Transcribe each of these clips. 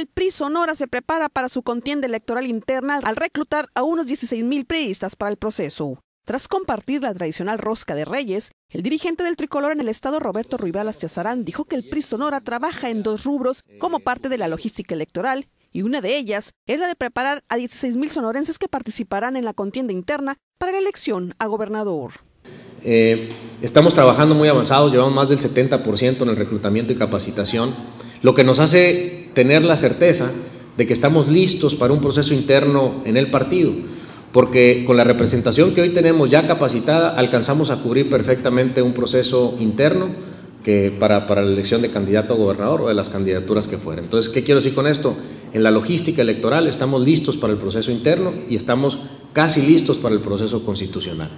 El PRI Sonora se prepara para su contienda electoral interna al reclutar a unos 16 mil priistas para el proceso. Tras compartir la tradicional rosca de Reyes, el dirigente del tricolor en el estado, Roberto Ruibalas Chazarán, dijo que el PRI Sonora trabaja en dos rubros como parte de la logística electoral y una de ellas es la de preparar a mil sonorenses que participarán en la contienda interna para la elección a gobernador. Eh, estamos trabajando muy avanzados, llevamos más del 70% en el reclutamiento y capacitación, lo que nos hace tener la certeza de que estamos listos para un proceso interno en el partido, porque con la representación que hoy tenemos ya capacitada alcanzamos a cubrir perfectamente un proceso interno que para, para la elección de candidato a gobernador o de las candidaturas que fuera. Entonces, ¿qué quiero decir con esto? En la logística electoral estamos listos para el proceso interno y estamos casi listos para el proceso constitucional.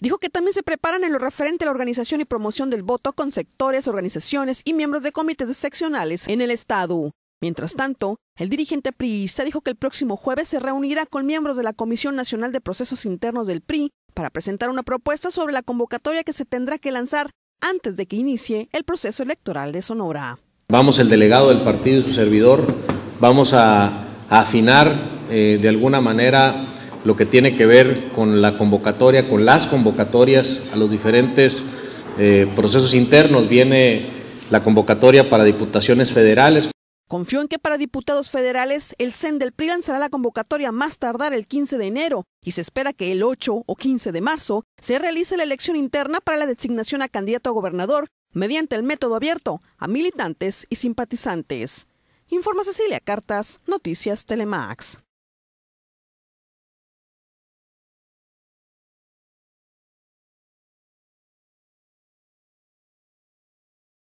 Dijo que también se preparan en lo referente a la organización y promoción del voto con sectores, organizaciones y miembros de comités seccionales en el Estado. Mientras tanto, el dirigente priista dijo que el próximo jueves se reunirá con miembros de la Comisión Nacional de Procesos Internos del PRI para presentar una propuesta sobre la convocatoria que se tendrá que lanzar antes de que inicie el proceso electoral de Sonora. Vamos el delegado del partido y su servidor, vamos a, afinar eh, de alguna manera lo que tiene que ver con la convocatoria, con las convocatorias a los diferentes eh, procesos internos. Viene la convocatoria para diputaciones federales. Confío en que para diputados federales el CEN del PRI lanzará la convocatoria más tardar el 15 de enero y se espera que el 8 o 15 de marzo se realice la elección interna para la designación a candidato a gobernador mediante el método abierto a militantes y simpatizantes. Informa Cecilia Cartas, Noticias Telemax.